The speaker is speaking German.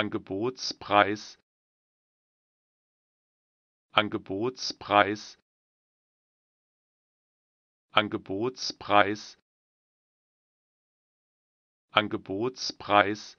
Angebotspreis Angebotspreis Angebotspreis Angebotspreis